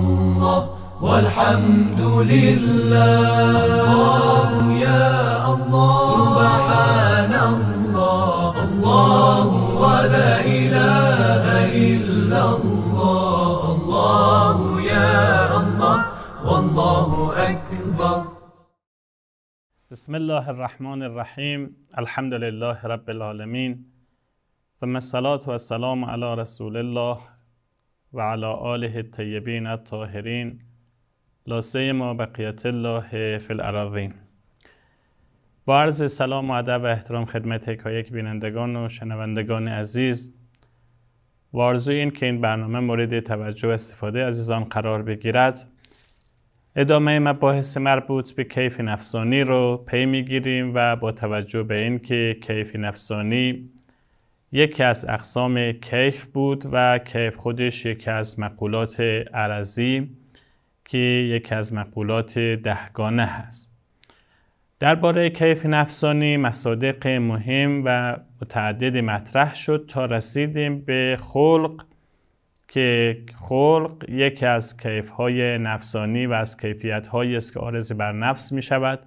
الله والحمد لله الله يا الله سبحان الله الله ولا إله إلا الله الله يا الله والله أكبر بسم الله الرحمن الرحيم الحمد لله رب العالمين ثم الصلاة والسلام على رسول الله و علی آله الطیبین الطاهرین لاسه ما بقیت الله فی الارضین با عرض سلام و ادب و احترام خدمت یک بینندگان و شنوندگان عزیز و این که این برنامه مورد توجه و استفاده عزیزان قرار بگیرد ادامه مباحث مربوط به کیف نفسانی رو پی میگیریم و با توجه به این که کیف نفسانی یکی از اقسام کیف بود و کیف خودش یکی از مقولات عرضی که یکی از مقولات دهگانه هست درباره کیف نفسانی مصادق مهم و متعدد مطرح شد تا رسیدیم به خلق که خلق یکی از کیف نفسانی و از کیفیت است که آرزی بر نفس می شود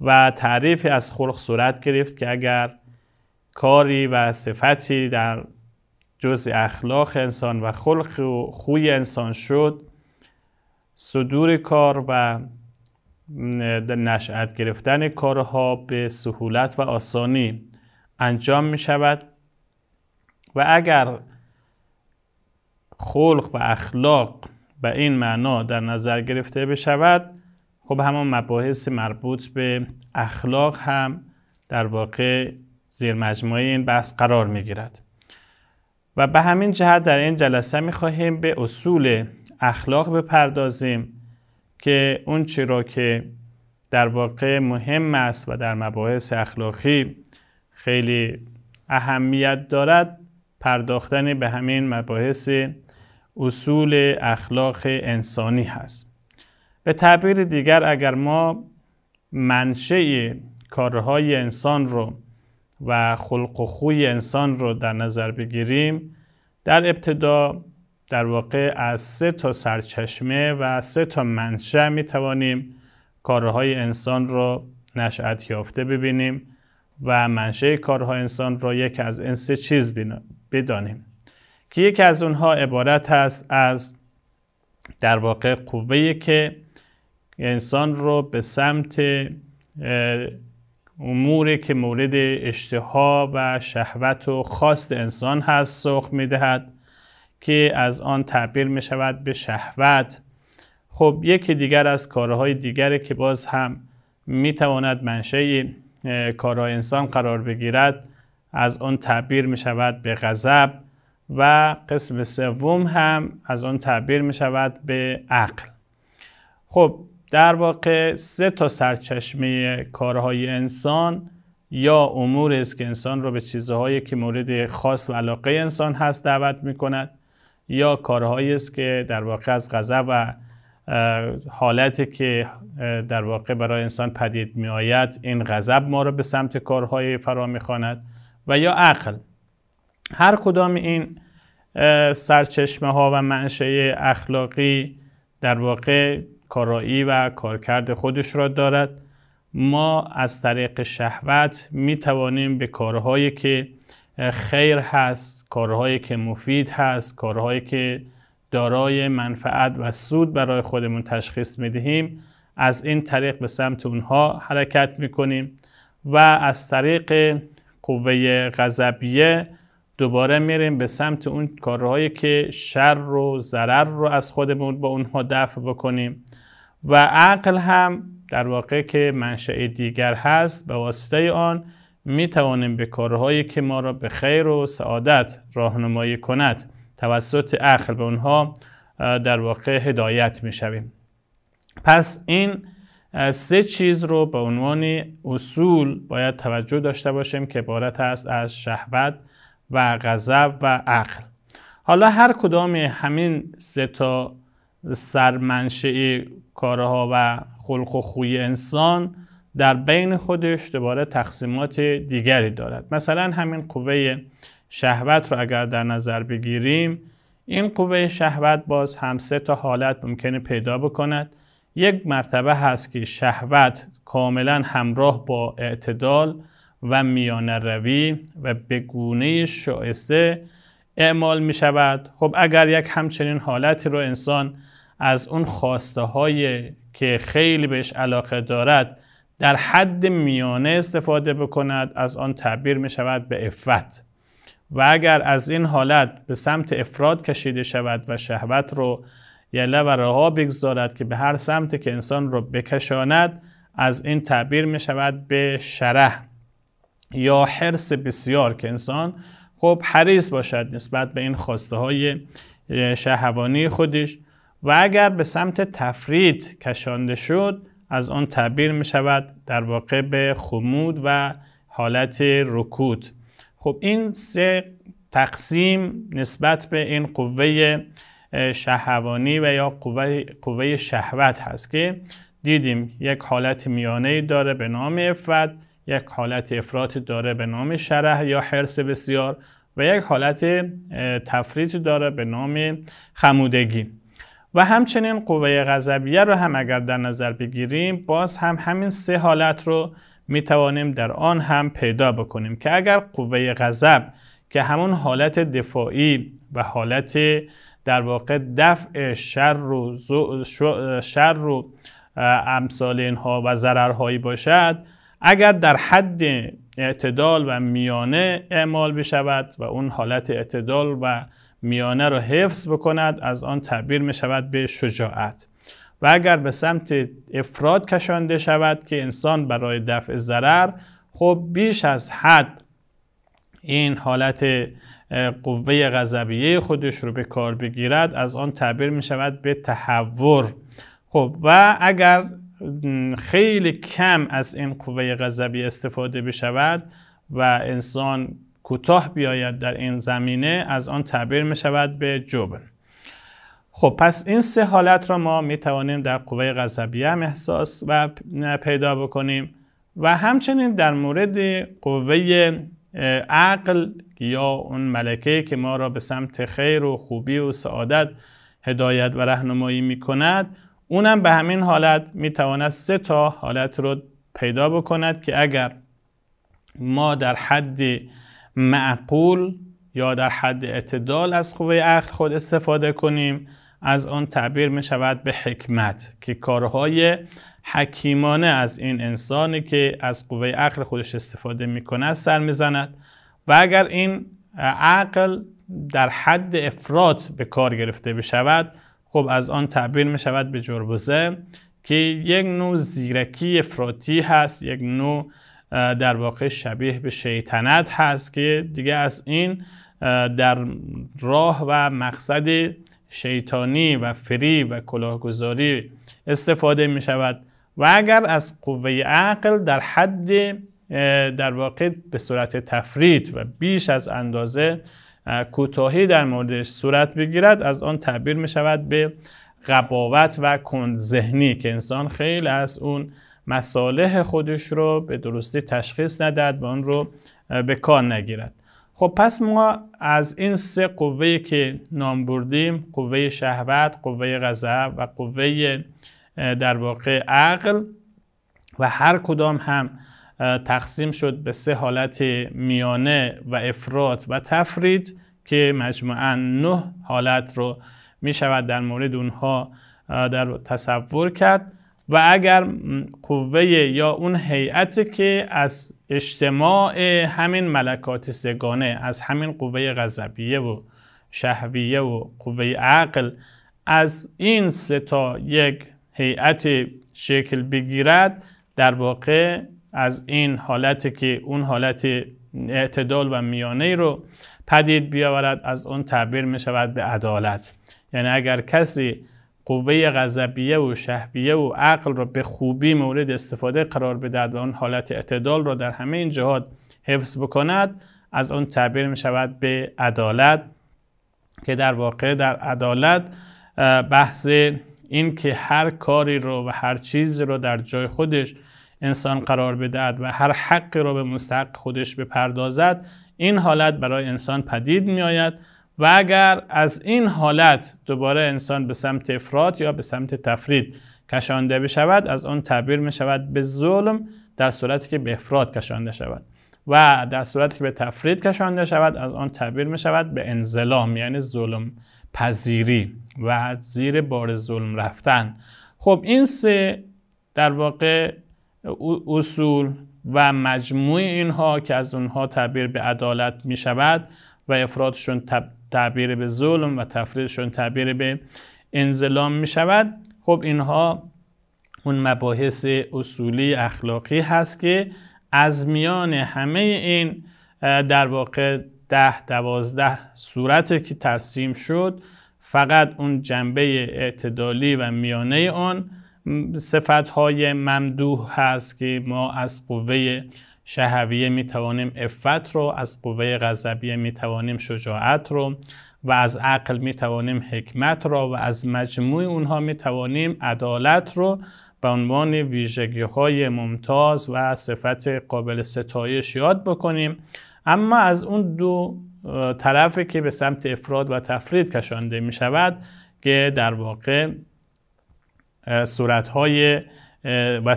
و تعریف از خلق صورت گرفت که اگر کاری و صفتی در جز اخلاق انسان و خلق و خوی انسان شد صدور کار و نشأت گرفتن کارها به سهولت و آسانی انجام می شود و اگر خلق و اخلاق به این معنا در نظر گرفته بشود خب همان مباحث مربوط به اخلاق هم در واقع زیر مجموعه این بحث قرار می گیرد. و به همین جهت در این جلسه می خواهیم به اصول اخلاق بپردازیم که اون چی را که در واقع مهم است و در مباحث اخلاقی خیلی اهمیت دارد پرداختن به همین مباحث اصول اخلاق انسانی هست به تعبیر دیگر اگر ما منشه کارهای انسان رو و خلق و خوی انسان رو در نظر بگیریم در ابتدا در واقع از سه تا سرچشمه و سه تا منشأ می توانیم کارهای انسان را نشأت یافته ببینیم و منشأ کارهای انسان را یک از این سه چیز بدانیم که یکی از اونها عبارت هست از در واقع قوه که انسان رو به سمت اموری که مورد اشتها و شهوت و خواست انسان هست سرخ دهد که از آن تعبیر می شود به شهوت خب یکی دیگر از کارهای دیگری که باز هم می تواند منشه کارهای انسان قرار بگیرد از آن تعبیر می شود به غضب و قسم سوم هم از آن تعبیر می شود به عقل خب در واقع سه تا سرچشمه کارهای انسان یا امور است که انسان را به چیزهایی که مورد خاص و علاقه انسان هست دعوت می کند یا کارهایی است که در واقع از غضب و حالتی که در واقع برای انسان پدید می آید این غضب ما را به سمت کارهای فرا می و یا عقل هر کدام این سرچشمه ها و منشه اخلاقی در واقع کارایی و کارکرد خودش را دارد ما از طریق شهوت می توانیم به کارهایی که خیر هست کارهایی که مفید هست کارهایی که دارای منفعت و سود برای خودمون تشخیص میدهیم از این طریق به سمت اونها حرکت کنیم و از طریق قوه غضبیه دوباره میریم به سمت اون کارهایی که شر و ضرر رو از خودمون با اونها دفع بکنیم و عقل هم در واقع که منشأ دیگر هست به واسطه آن می توانیم به کارهایی که ما را به خیر و سعادت راهنمایی کند توسط عقل به اونها در واقع هدایت می شویم. پس این سه چیز رو به عنوان اصول باید توجه داشته باشیم که عبارت است از شهوت و غضب و عقل حالا هر کدام همین سه تا سرمنشه کارها و خلق و خوی انسان در بین خودش دوباره تقسیمات دیگری دارد مثلا همین قوه شهوت رو اگر در نظر بگیریم این قوه شهوت باز هم سه تا حالت ممکنه پیدا بکند یک مرتبه هست که شهوت کاملا همراه با اعتدال و میان روی و به گونه شایسته اعمال می شود خب اگر یک همچنین حالتی رو انسان از اون خواسته های که خیلی بهش علاقه دارد در حد میانه استفاده بکند از آن تعبیر می شود به افت و اگر از این حالت به سمت افراد کشیده شود و شهوت رو یله و رها بگذارد که به هر سمت که انسان رو بکشاند از این تعبیر می شود به شرح یا حرس بسیار که انسان خب حریص باشد نسبت به این خواسته های شهوانی خودش و اگر به سمت تفرید کشانده شد از آن تعبیر می شود در واقع به خمود و حالت رکود خب این سه تقسیم نسبت به این قوه شهوانی و یا قوه, قوه شهوت هست که دیدیم یک حالت میانه داره به نام افت یک حالت افراط داره به نام شرح یا حرس بسیار و یک حالت تفریط داره به نام خمودگی و همچنین قوه غضبیه رو هم اگر در نظر بگیریم باز هم همین سه حالت رو می توانیم در آن هم پیدا بکنیم که اگر قوه غضب که همون حالت دفاعی و حالت در واقع دفع شر رو، شر و امثال اینها و ضررهایی باشد اگر در حد اعتدال و میانه اعمال بشود و اون حالت اعتدال و میانه را حفظ بکند از آن تعبیر می شود به شجاعت و اگر به سمت افراد کشانده شود که انسان برای دفع ضرر خب بیش از حد این حالت قوه غضبیه خودش رو به کار بگیرد از آن تعبیر می شود به تحور خب و اگر خیلی کم از این قوه غذبی استفاده بشود و انسان کوتاه بیاید در این زمینه از آن تعبیر می شود به جبن خب پس این سه حالت را ما می توانیم در قوه غذبی هم احساس و پیدا بکنیم و همچنین در مورد قوه عقل یا اون ملکه که ما را به سمت خیر و خوبی و سعادت هدایت و رهنمایی می کند اونم به همین حالت میتواند سه تا حالت رو پیدا بکند که اگر ما در حد معقول یا در حد اعتدال از قوه عقل خود استفاده کنیم از آن تعبیر می شود به حکمت که کارهای حکیمانه از این انسانی که از قوه عقل خودش استفاده می کند سر میزند و اگر این عقل در حد افراد به کار گرفته بشود خب از آن تعبیر می شود به جربزه که یک نوع زیرکی افراطی هست یک نوع در واقع شبیه به شیطنت هست که دیگه از این در راه و مقصد شیطانی و فری و کلاهگذاری استفاده می شود و اگر از قوه عقل در حد در واقع به صورت تفرید و بیش از اندازه کوتاهی در موردش صورت بگیرد از آن تعبیر می شود به غباوت و کندذهنی که انسان خیلی از اون مصالح خودش رو به درستی تشخیص ندهد و آن رو به کار نگیرد خب پس ما از این سه قوه که نام بردیم قوه شهوت، قوه غضب و قوه در واقع عقل و هر کدام هم تقسیم شد به سه حالت میانه و افراد و تفرید که مجموعا نه حالت رو می شود در مورد اونها در تصور کرد و اگر قوه یا اون هیئت که از اجتماع همین ملکات سگانه از همین قوه غضبیه و شهویه و قوه عقل از این سه تا یک هیئت شکل بگیرد در واقع از این حالتی که اون حالت اعتدال و میانه رو پدید بیاورد از اون تعبیر می شود به عدالت یعنی اگر کسی قوه غذبیه و شهویه و عقل را به خوبی مورد استفاده قرار بدهد و اون حالت اعتدال را در همه این جهات حفظ بکند از اون تعبیر می شود به عدالت که در واقع در عدالت بحث این که هر کاری رو و هر چیزی رو در جای خودش انسان قرار بدهد و هر حقی را به مستحق خودش بپردازد این حالت برای انسان پدید می آید و اگر از این حالت دوباره انسان به سمت افراد یا به سمت تفرید کشانده بشود از آن تعبیر می شود به ظلم در صورتی که به افراد کشانده شود و در صورتی که به تفرید کشانده شود از آن تعبیر می شود به انزلام یعنی ظلم پذیری و زیر بار ظلم رفتن خب این سه در واقع اصول و مجموع اینها که از اونها تعبیر به عدالت می شود و افرادشون تعبیر به ظلم و تفریدشون تعبیر به انزلام می شود خب اینها اون مباحث اصولی اخلاقی هست که از میان همه این در واقع ده دوازده صورت که ترسیم شد فقط اون جنبه اعتدالی و میانه آن صفت های ممدوح هست که ما از قوه شهویه می توانیم افت رو از قوه غضبیه می توانیم شجاعت رو و از عقل می توانیم حکمت را و از مجموع اونها می توانیم عدالت رو به عنوان ویژگی های ممتاز و صفت قابل ستایش یاد بکنیم اما از اون دو طرفی که به سمت افراد و تفرید کشانده می شود که در واقع های و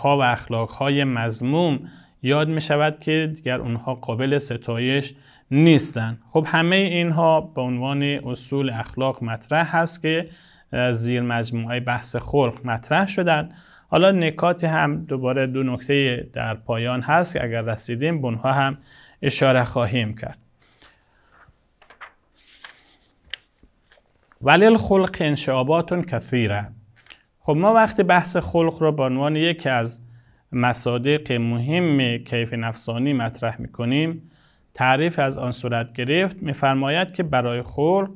ها و های مزموم یاد می شود که دیگر اونها قابل ستایش نیستند. خب همه اینها به عنوان اصول اخلاق مطرح هست که زیر مجموعه بحث خلق مطرح شدن حالا نکات هم دوباره دو نکته در پایان هست که اگر رسیدیم به هم اشاره خواهیم کرد ولی الخلق انشاباتون کثیره خب ما وقتی بحث خلق را به عنوان یکی از مصادیق مهم کیف نفسانی مطرح میکنیم تعریف از آن صورت گرفت میفرماید که برای خلق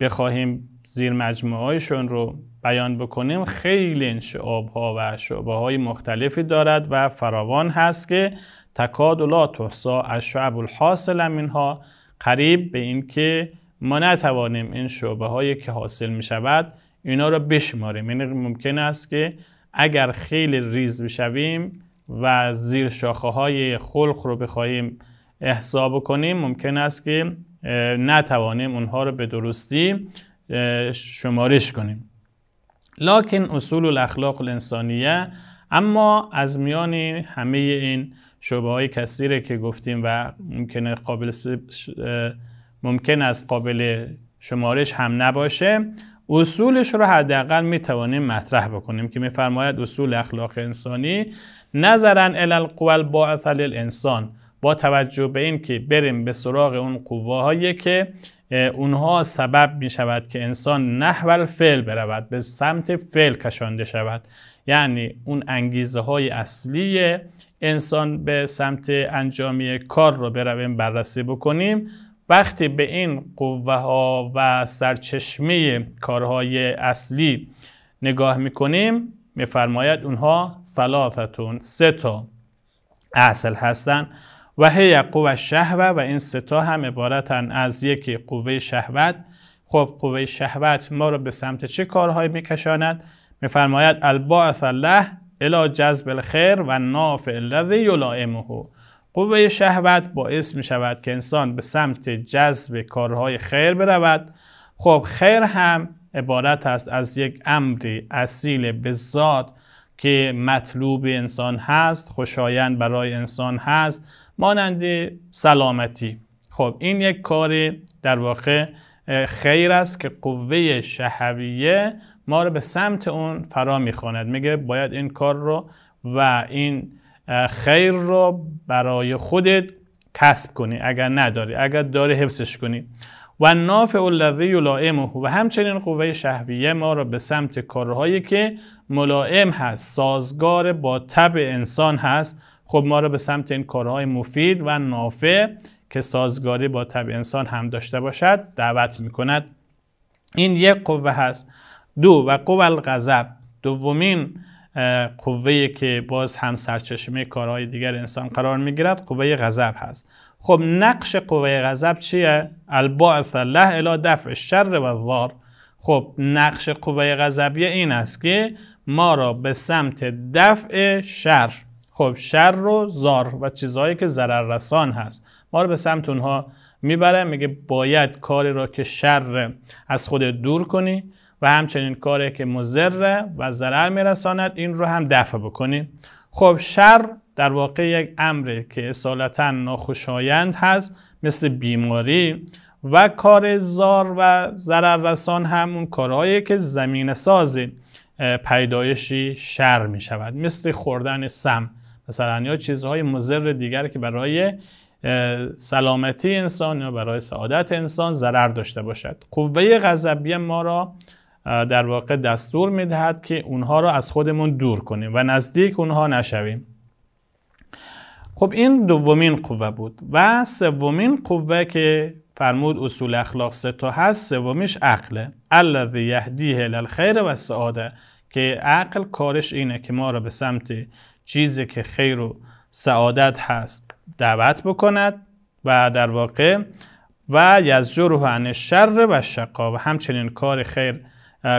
بخواهیم زیر رو بیان بکنیم خیلی انشعاب ها و شعبه های مختلفی دارد و فراوان هست که تکاد لا از شعب الحاصل منها قریب به اینکه ما نتوانیم این شعبه هایی که حاصل می شود اینا رو بشماریم یعنی ممکن است که اگر خیلی ریز بشویم و زیر شاخه های خلق رو بخواهیم احساب کنیم ممکن است که نتوانیم اونها رو به درستی شمارش کنیم لکن اصول الاخلاق الانسانیه اما از میان همه این شبه های کثیره که گفتیم و ممکن قابل ممکن است قابل شمارش هم نباشه اصولش رو حداقل می توانیم مطرح بکنیم که میفرماید اصول اخلاق انسانی نظرا الی القوا الباعثه للانسان با توجه به این که بریم به سراغ اون قواهایی که اونها سبب می شود که انسان نحو الفعل برود به سمت فعل کشانده شود یعنی اون انگیزه های اصلی انسان به سمت انجامی کار رو برویم بررسی بکنیم وقتی به این قوه ها و سرچشمه کارهای اصلی نگاه میکنیم میفرماید اونها ثلاثتون سه تا اصل هستند و هی قوه شهوه و این سه تا هم عبارتن از یکی قوه شهوت خب قوه شهوت ما رو به سمت چه کارهایی میکشاند میفرماید الباعث الله الی جذب الخیر و نافع الذی یلائمه قوه شهوت باعث می شود که انسان به سمت جذب کارهای خیر برود خب خیر هم عبارت است از یک امری اصیل به ذات که مطلوب انسان هست خوشایند برای انسان هست مانند سلامتی خب این یک کار در واقع خیر است که قوه شهویه ما رو به سمت اون فرا میخواند میگه باید این کار رو و این خیر را برای خودت کسب کنی اگر نداری اگر داری حفظش کنی و نافع الذی یلائمه و همچنین قوه شهویه ما را به سمت کارهایی که ملائم هست سازگار با طبع انسان هست خب ما را به سمت این کارهای مفید و نافع که سازگاری با طبع انسان هم داشته باشد دعوت می کند این یک قوه هست دو و قوه الغضب دومین قوه که باز هم سرچشمه کارهای دیگر انسان قرار میگیرد قوه غذب هست خب نقش قوه غذب چیه الباعث له الى دفع شر و ضار خب نقش قوه یه این است که ما را به سمت دفع شر خب شر و زار و چیزهایی که ضرر رسان هست ما رو به سمت اونها میبره میگه باید کاری را که شر از خود دور کنی و همچنین کاری که مزره و ضرر میرساند این رو هم دفع بکنیم خب شر در واقع یک امره که اصالتا ناخوشایند هست مثل بیماری و کار زار و ضرر رسان همون کارهایی که زمین سازی پیدایشی شر می شود مثل خوردن سم مثلا یا چیزهای مضر دیگر که برای سلامتی انسان یا برای سعادت انسان ضرر داشته باشد قوه غذبی ما را در واقع دستور میدهد که اونها را از خودمون دور کنیم و نزدیک اونها نشویم خب این دومین قوه بود و سومین قوه که فرمود اصول اخلاق سه تا هست سومیش عقله الذی یهدیه للخیر و سعاده که عقل کارش اینه که ما را به سمت چیزی که خیر و سعادت هست دعوت بکند و در واقع و یزجره عن شر و شقا و همچنین کار خیر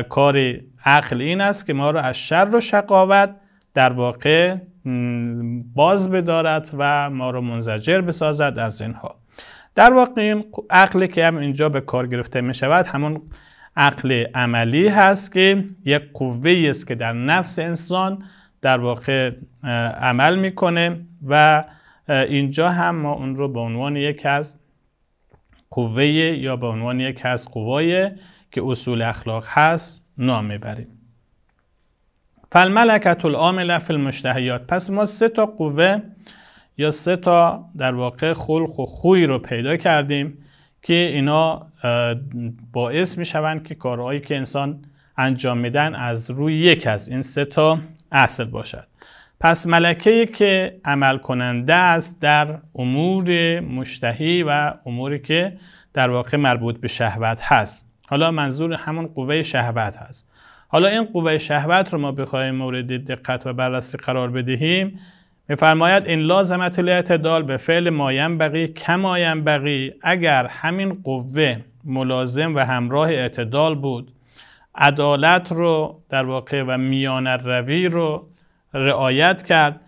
کار عقل این است که ما رو از شر و شقاوت در واقع باز بدارد و ما رو منزجر بسازد از اینها در واقع این که هم اینجا به کار گرفته می شود همون عقل عملی هست که یک قوه است که در نفس انسان در واقع عمل میکنه و اینجا هم ما اون رو به عنوان یک از قوه یا به عنوان یک از قوای که اصول اخلاق هست نام میبریم فالملکت العامله فی المشتهیات پس ما سه تا قوه یا سه تا در واقع خلق و خوی رو پیدا کردیم که اینا باعث شوند که کارهایی که انسان انجام میدن از روی یک از این سه تا اصل باشد پس ملکه که عمل کننده است در امور مشتهی و اموری که در واقع مربوط به شهوت هست حالا منظور همون قوه شهوت هست حالا این قوه شهوت رو ما بخوایم مورد دقت و بررسی قرار بدهیم میفرماید این لازمت الاعتدال به فعل مایم بقی کمایم بقی اگر همین قوه ملازم و همراه اعتدال بود عدالت رو در واقع و میان روی رو رعایت کرد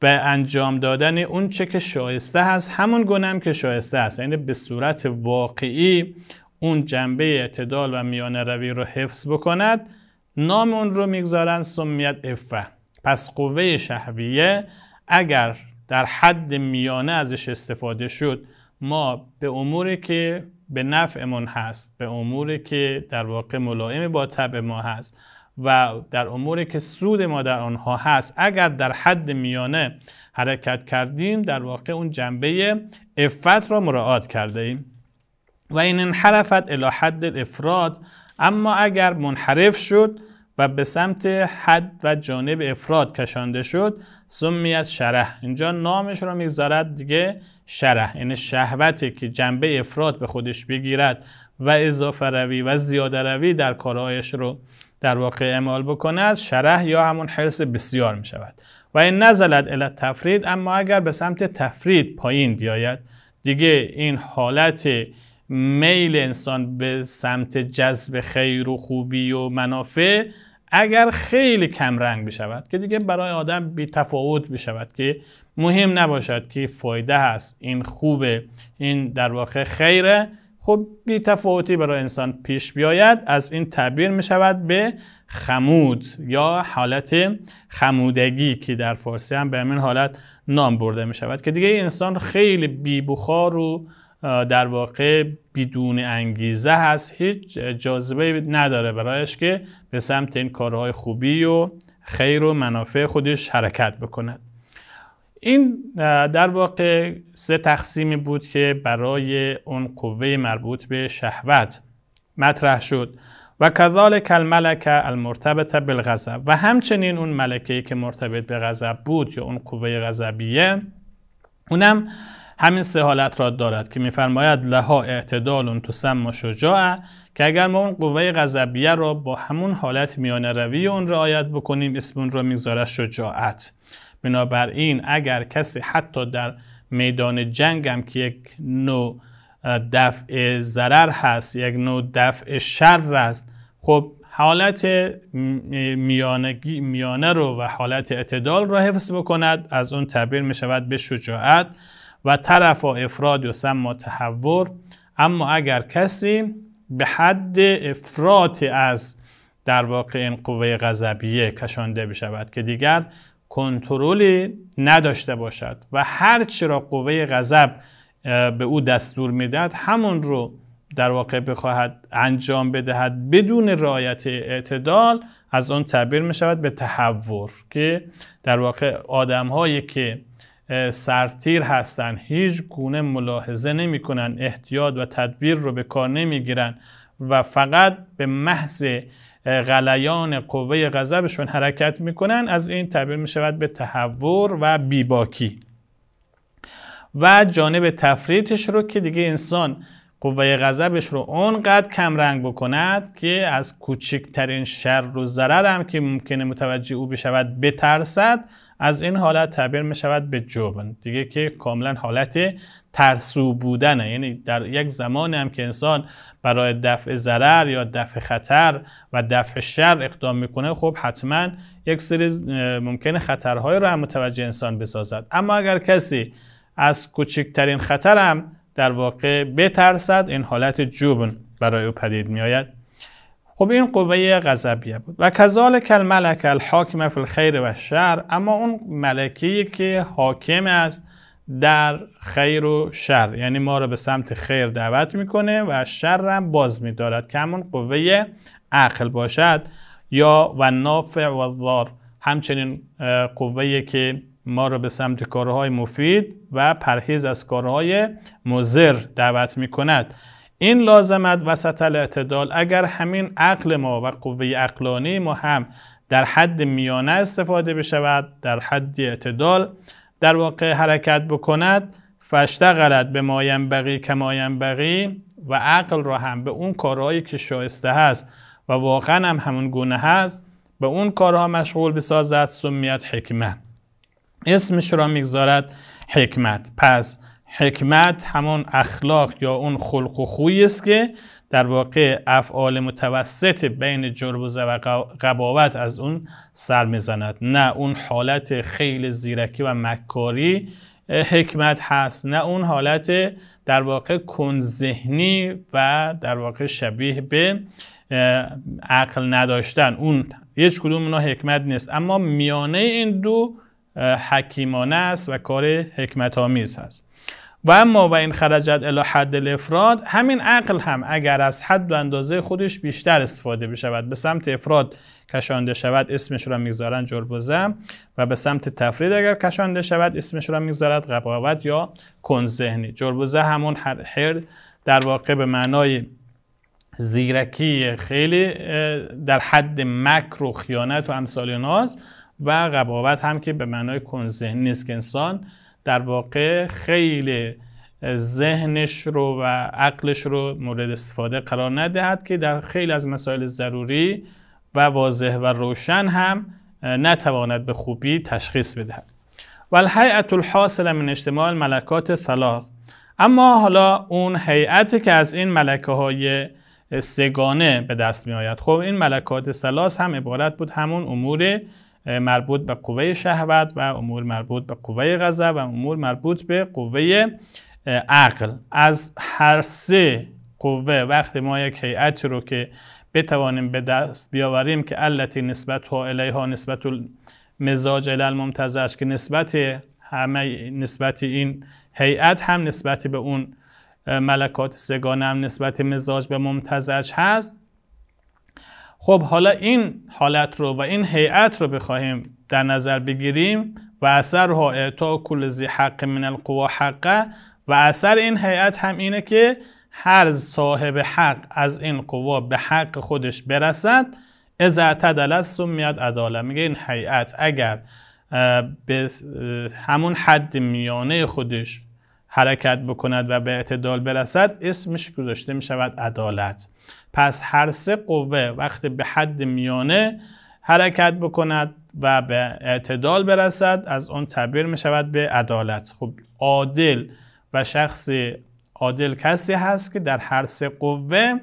به انجام دادن اون چه که شایسته هست همون گنم که شایسته است. یعنی به صورت واقعی اون جنبه اعتدال و میان روی رو حفظ بکند نام اون رو میگذارن سمیت افه پس قوه شهویه اگر در حد میانه ازش استفاده شد ما به اموری که به نفعمون هست به اموری که در واقع ملائم با طبع ما هست و در اموری که سود ما در آنها هست اگر در حد میانه حرکت کردیم در واقع اون جنبه افت را مراعات کرده ایم و این انحرفت الی حد افراد اما اگر منحرف شد و به سمت حد و جانب افراد کشانده شد سمیت شرح اینجا نامش رو میگذارد دیگه شرح یعنی شهوتی که جنبه افراد به خودش بگیرد و اضافه روی و زیاده روی در کارهایش رو در واقع اعمال بکند شرح یا همون حرس بسیار می شود و این نزلت الی تفرید اما اگر به سمت تفرید پایین بیاید دیگه این حالت میل انسان به سمت جذب خیر و خوبی و منافع اگر خیلی کم رنگ بشود که دیگه برای آدم بی تفاوت بشود که مهم نباشد که فایده هست این خوبه این در واقع خیره خب بی تفاوتی برای انسان پیش بیاید از این تعبیر می شود به خمود یا حالت خمودگی که در فارسی هم به همین حالت نام برده می شود که دیگه انسان خیلی بی بخار و در واقع بدون انگیزه هست هیچ جاذبه نداره برایش که به سمت این کارهای خوبی و خیر و منافع خودش حرکت بکند این در واقع سه تقسیمی بود که برای اون قوه مربوط به شهوت مطرح شد و کذالک الملکه المرتبط بالغضب و همچنین اون ملکه که مرتبط به غضب بود یا اون قوه غضبیه اونم همین سه حالت را دارد که میفرماید لها اعتدال و شجاعه که اگر ما اون قوه غضبیه را با همون حالت میانه روی اون رعایت بکنیم اسم اون را میگذارد شجاعت بنابراین اگر کسی حتی در میدان جنگ هم که یک نوع دفع ضرر هست یک نوع دفع شر است خب حالت میانگی میانه رو و حالت اعتدال را حفظ بکند از اون تعبیر می شود به شجاعت و طرف و افراد و سم تحور اما اگر کسی به حد افراد از در واقع این قوه غضبیه کشانده بشود که دیگر کنترلی نداشته باشد و هر را قوه غضب به او دستور میدهد همون رو در واقع بخواهد انجام بدهد بدون رعایت اعتدال از آن تعبیر می شود به تحور که در واقع آدم هایی که سرتیر هستند، هیچ گونه ملاحظه نمیکنن احتیاط و تدبیر رو به کار گیرن و فقط به محض غلیان قوه غضبشون حرکت میکنن از این می شود به تحور و بیباکی و جانب تفریطش رو که دیگه انسان قوه غضبش رو اونقدر کمرنگ بکند که از کوچکترین شر و ضرر هم که ممکنه متوجه او بشود بترسد از این حالت تعبیر می شود به جبن دیگه که کاملا حالت ترسو بودنه یعنی در یک زمان هم که انسان برای دفع ضرر یا دفع خطر و دفع شر اقدام میکنه خب حتما یک سری ممکن خطرهای رو هم متوجه انسان بسازد اما اگر کسی از کوچکترین خطر هم در واقع بترسد این حالت جبن برای او پدید می آید خب این قوه غضبیه بود و کل ملک الحاکم فی الخیر و شر اما اون ملکی که حاکم است در خیر و شر یعنی ما را به سمت خیر دعوت میکنه و شر هم باز میدارد که همون قوه عقل باشد یا و نافع و ضار همچنین قوه که ما را به سمت کارهای مفید و پرهیز از کارهای مزر دعوت میکند. این لازمت وسط الاعتدال اگر همین عقل ما و قوه اقلانی ما هم در حد میانه استفاده بشود در حد اعتدال در واقع حرکت بکند فشتغلت به مایم بقی که مایم بقی و عقل را هم به اون کارهایی که شایسته هست و واقعا هم همون گونه هست به اون کارها مشغول بسازد سمیت حکمت اسمش را میگذارد حکمت پس حکمت همون اخلاق یا اون خلق و خویی است که در واقع افعال متوسط بین جربزه و قباوت از اون سر میزند نه اون حالت خیلی زیرکی و مکاری حکمت هست نه اون حالت در واقع کنزهنی و در واقع شبیه به عقل نداشتن اون هیچ کدوم اونا حکمت نیست اما میانه این دو حکیمانه است و کار حکمت آمیز هست و اما و این خرجت الی حد الافراد همین عقل هم اگر از حد و اندازه خودش بیشتر استفاده بشود به سمت افراد کشانده شود اسمش را میگذارند جربزه و به سمت تفرید اگر کشانده شود اسمش را میگذارد قباوت یا کنزهنی جربزه همون حر در واقع به معنای زیرکی خیلی در حد مکر و خیانت و امثال ناز و قباوت هم که به معنای کنزهنی نیست که انسان در واقع خیلی ذهنش رو و عقلش رو مورد استفاده قرار ندهد که در خیلی از مسائل ضروری و واضح و روشن هم نتواند به خوبی تشخیص بدهد و الحیعت الحاصل من اجتماع ملکات ثلاث اما حالا اون هیئتی که از این ملکه های سگانه به دست می آید خب این ملکات سلاس هم عبارت بود همون امور مربوط به قوه شهوت و امور مربوط به قوه غذا و امور مربوط به قوه عقل از هر سه قوه وقتی ما یک هیئتی رو که بتوانیم به دست بیاوریم که علتی نسبت ها الیها نسبت مزاج الممتزج که نسبت همه نسبت این هیئت هم نسبت به اون ملکات سگانه هم نسبت مزاج به ممتزج هست خب حالا این حالت رو و این هیئت رو بخواهیم در نظر بگیریم و اثر ها کل زی حق من القوا حقه و اثر این هیئت هم اینه که هر صاحب حق از این قوا به حق خودش برسد از اعتدل میاد عداله میگه این هیئت اگر به همون حد میانه خودش حرکت بکند و به اعتدال برسد اسمش گذاشته میشود عدالت پس هر سه قوه وقتی به حد میانه حرکت بکند و به اعتدال برسد از آن تبیر می شود به عدالت خب عادل و شخص عادل کسی هست که در هر سه قوه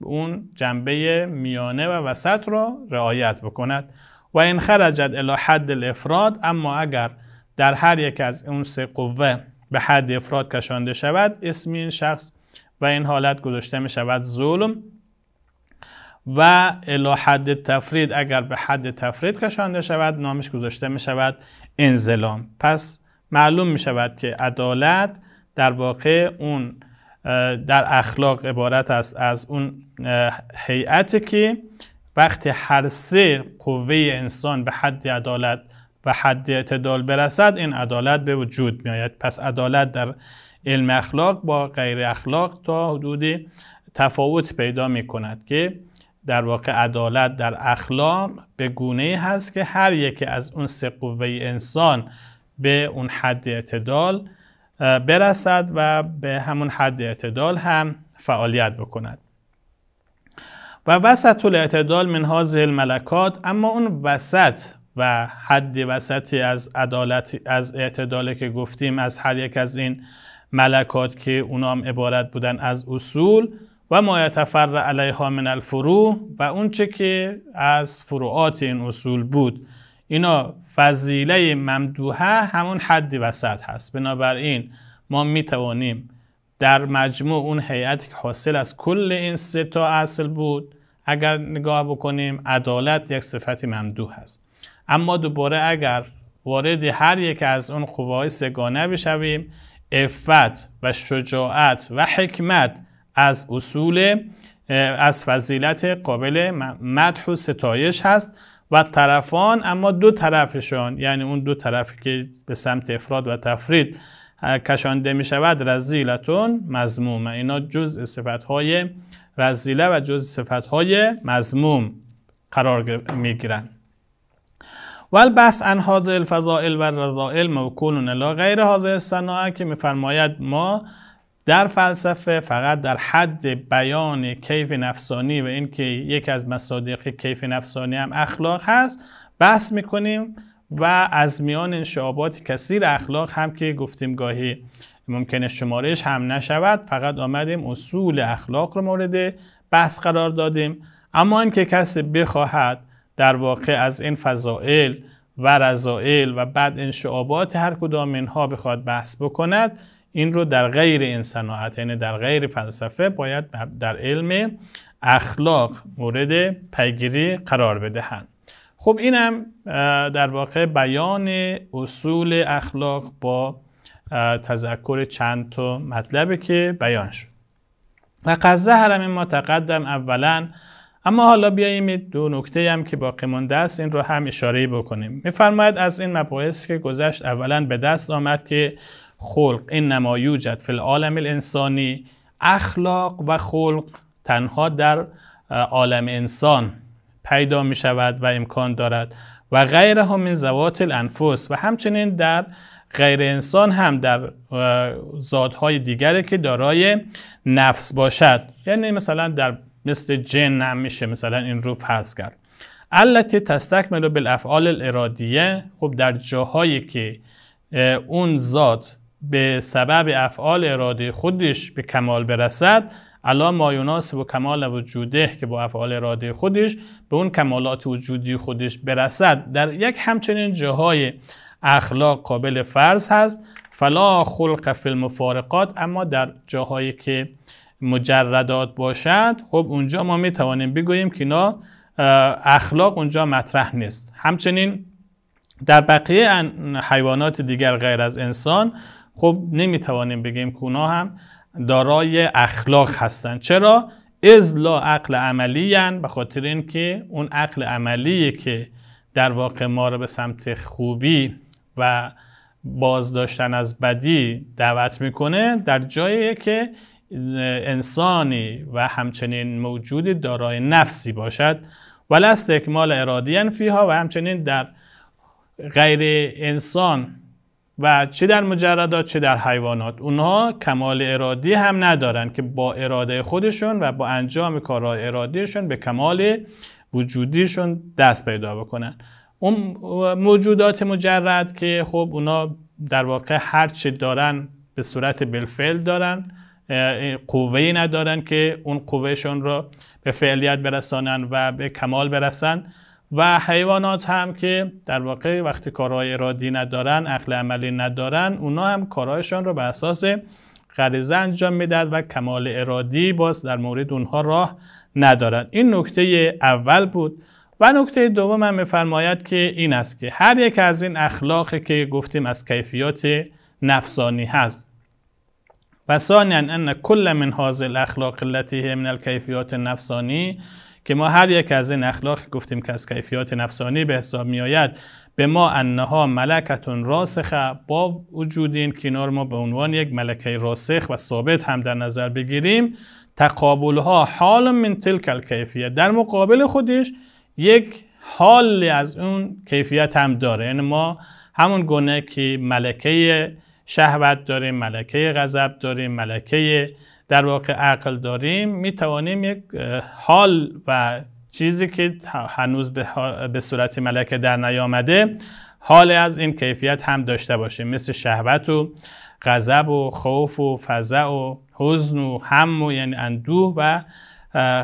اون جنبه میانه و وسط را رعایت بکند و این خرجت الی حد الافراد اما اگر در هر یک از اون سه قوه به حد افراد کشانده شود اسم این شخص و این حالت گذاشته می شود ظلم و الا حد تفرید اگر به حد تفرید کشانده شود نامش گذاشته می شود انزلام پس معلوم می شود که عدالت در واقع اون در اخلاق عبارت است از اون هیئتی که وقتی هر سه قوه انسان به حد عدالت و حد اعتدال برسد این عدالت به وجود می آید پس عدالت در علم اخلاق با غیر اخلاق تا حدودی تفاوت پیدا می کند که در واقع عدالت در اخلاق به گونه هست که هر یکی از اون سه قوه انسان به اون حد اعتدال برسد و به همون حد اعتدال هم فعالیت بکند و وسط الاعتدال من هذه الملکات اما اون وسط و حد وسطی از عدالت از اعتدال که گفتیم از هر یک از این ملکات که اونا هم عبارت بودن از اصول و ما یتفرع علیها من الفروع و اونچه که از فروعات این اصول بود اینا فضیله ممدوحه همون حدی وسط هست بنابراین ما می توانیم در مجموع اون هیئتی که حاصل از کل این سه تا اصل بود اگر نگاه بکنیم عدالت یک صفت ممدوح هست اما دوباره اگر وارد هر یک از اون قوای سگانه بشویم عفت و شجاعت و حکمت از اصول از فضیلت قابل مدح و ستایش هست و طرفان اما دو طرفشان یعنی اون دو طرفی که به سمت افراد و تفرید کشانده می شود رزیلتون مزموم اینا جز صفت های رزیله و جز صفت های مزموم قرار می گیرن. و البحث عن هذه الفضائل و رضائل موکولون لا غیر هذه الصناعه که فرماید ما در فلسفه فقط در حد بیان کیف نفسانی و اینکه یکی یک از مصادیق کیف نفسانی هم اخلاق هست بحث میکنیم و از میان انشعابات کثیر اخلاق هم که گفتیم گاهی ممکنه شمارش هم نشود فقط آمدیم اصول اخلاق رو مورد بحث قرار دادیم اما اینکه کسی بخواهد در واقع از این فضائل و رضائل و بعد انشعابات هر کدام اینها بخواد بحث بکند این رو در غیر این صناعت یعنی در غیر فلسفه باید در علم اخلاق مورد پیگیری قرار بدهند خب اینم در واقع بیان اصول اخلاق با تذکر چند تا مطلبی که بیان شد و قضه حرم ما تقدم اولا اما حالا بیاییم دو نکته هم که باقی مانده است این رو هم اشاره بکنیم میفرماید از این مباحث که گذشت اولا به دست آمد که خلق انما یوجد فی العالم الانسانی اخلاق و خلق تنها در عالم انسان پیدا می شود و امکان دارد و غیر هم من زوات الانفس و همچنین در غیر انسان هم در ذاتهای دیگری که دارای نفس باشد یعنی مثلا در مثل جن هم میشه مثلا این رو فرض کرد التی تستکملو بالافعال الارادیه خب در جاهایی که اون ذات به سبب افعال اراده خودش به کمال برسد الان مایوناس و کمال وجوده که با افعال اراده خودش به اون کمالات وجودی خودش برسد در یک همچنین جاهای اخلاق قابل فرض هست فلا خلق فی المفارقات اما در جاهایی که مجردات باشد خب اونجا ما می بگوییم که اینا اخلاق اونجا مطرح نیست همچنین در بقیه حیوانات دیگر غیر از انسان خب نمیتوانیم بگیم که اونا هم دارای اخلاق هستند چرا از لا عقل عملی هن به خاطر اینکه اون عقل عملی که در واقع ما رو به سمت خوبی و باز داشتن از بدی دعوت میکنه در جایی که انسانی و همچنین موجودی دارای نفسی باشد ولست اکمال ارادیان فیها و همچنین در غیر انسان و چه در مجردات چه در حیوانات اونها کمال ارادی هم ندارن که با اراده خودشون و با انجام کارهای ارادیشون به کمال وجودیشون دست پیدا بکنن اون موجودات مجرد که خب اونا در واقع هر چه دارن به صورت بالفعل دارن قوه ندارن که اون قوهشون را به فعلیت برسانن و به کمال برسن و حیوانات هم که در واقع وقتی کارهای ارادی ندارن عقل عملی ندارن اونا هم کارهایشان رو به اساس غریزه انجام میدهد و کمال ارادی باز در مورد اونها راه ندارد این نکته اول بود و نکته دوم هم میفرماید که این است که هر یک از این اخلاقی که گفتیم از کیفیات نفسانی هست و ثانیا ان کل من هاذ الاخلاق التی هی من الکیفیات النفسانی که ما هر یک از این اخلاق گفتیم که از کیفیات نفسانی به حساب می آید به ما انها ملکتون راسخه با وجود این کنار ما به عنوان یک ملکه راسخ و ثابت هم در نظر بگیریم تقابل ها حال من تلک کیفیه در مقابل خودش یک حال از اون کیفیت هم داره یعنی ما همون گونه که ملکه شهوت داریم ملکه غضب داریم ملکه در واقع عقل داریم می توانیم یک حال و چیزی که هنوز به صورت ملکه در نیامده حال از این کیفیت هم داشته باشیم مثل شهوت و غضب و خوف و فضع و حزن و هم و یعنی اندوه و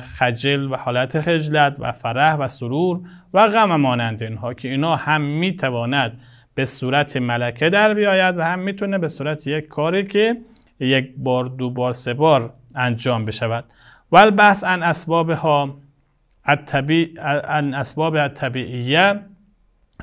خجل و حالت خجلت و فرح و سرور و غم مانند اینها که اینا هم میتواند به صورت ملکه در بیاید و هم میتونه به صورت یک کاری که یک بار دو بار سه بار انجام بشود و البحث عن اسباب ها ان اسباب طبیعیه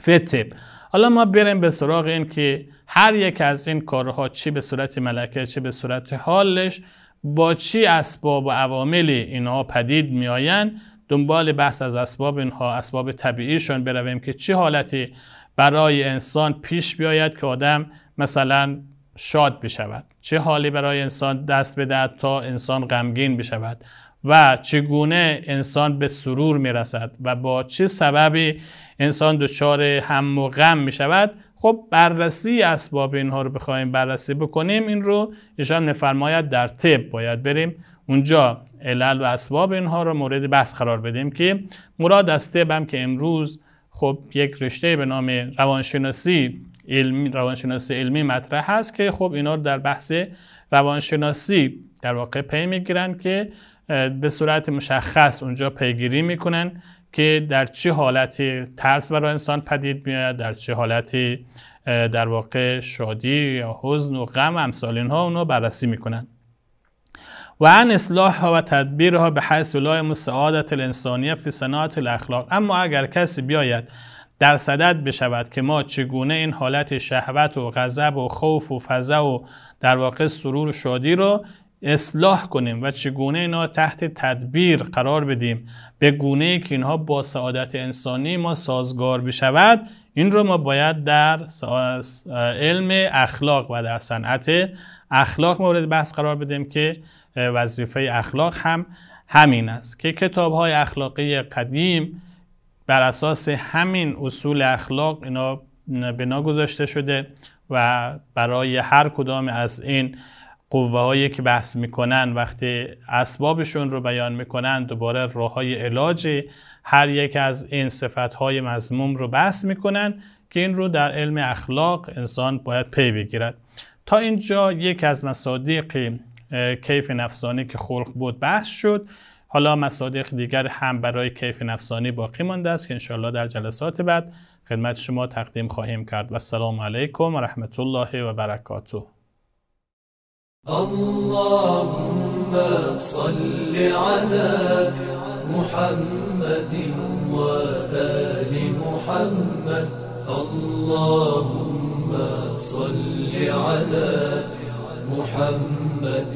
فطب حالا ما بریم به سراغ این که هر یک از این کارها چی به صورت ملکه چی به صورت حالش با چی اسباب و عوامل اینها پدید میآیند دنبال بحث از اسباب اینها اسباب طبیعیشون برویم که چه حالتی برای انسان پیش بیاید که آدم مثلا شاد بشود چه حالی برای انسان دست بدهد تا انسان غمگین بشود و چگونه انسان به سرور میرسد و با چه سببی انسان دچار هم و غم میشود خب بررسی اسباب اینها رو بخوایم بررسی بکنیم این رو ایشان نفرماید در طب باید بریم اونجا علل و اسباب اینها رو مورد بحث قرار بدیم که مراد از طب هم که امروز خب یک رشته به نام روانشناسی علمی روانشناسی علمی مطرح هست که خب اینا در بحث روانشناسی در واقع پی میگیرن که به صورت مشخص اونجا پیگیری میکنن که در چه حالتی ترس برای انسان پدید میاد در چه حالتی در واقع شادی یا حزن و غم امثال اینها اونو بررسی میکنن و ان اصلاح و ها به حیث لائم سعادت الانسانیه فی صناعت الاخلاق اما اگر کسی بیاید در صدد بشود که ما چگونه این حالت شهوت و غضب و خوف و فضا و در واقع سرور و شادی رو اصلاح کنیم و چگونه اینا تحت تدبیر قرار بدیم به گونه که اینها با سعادت انسانی ما سازگار بشود این رو ما باید در علم اخلاق و در صنعت اخلاق مورد بحث قرار بدیم که وظیفه اخلاق هم همین است که کتاب های اخلاقی قدیم بر اساس همین اصول اخلاق اینا بنا گذاشته شده و برای هر کدام از این قوه هایی که بحث میکنن وقتی اسبابشون رو بیان میکنن دوباره راه های علاج هر یک از این صفت های مزموم رو بحث میکنن که این رو در علم اخلاق انسان باید پی بگیرد تا اینجا یک از مصادیق کیف نفسانی که خلق بود بحث شد حالا مصادیق دیگر هم برای کیف نفسانی باقی مانده است که انشاءالله در جلسات بعد خدمت شما تقدیم خواهیم کرد و السلام علیکم و رحمت الله و برکاته اللهم صل على محمد و آل محمد اللهم صل على محمد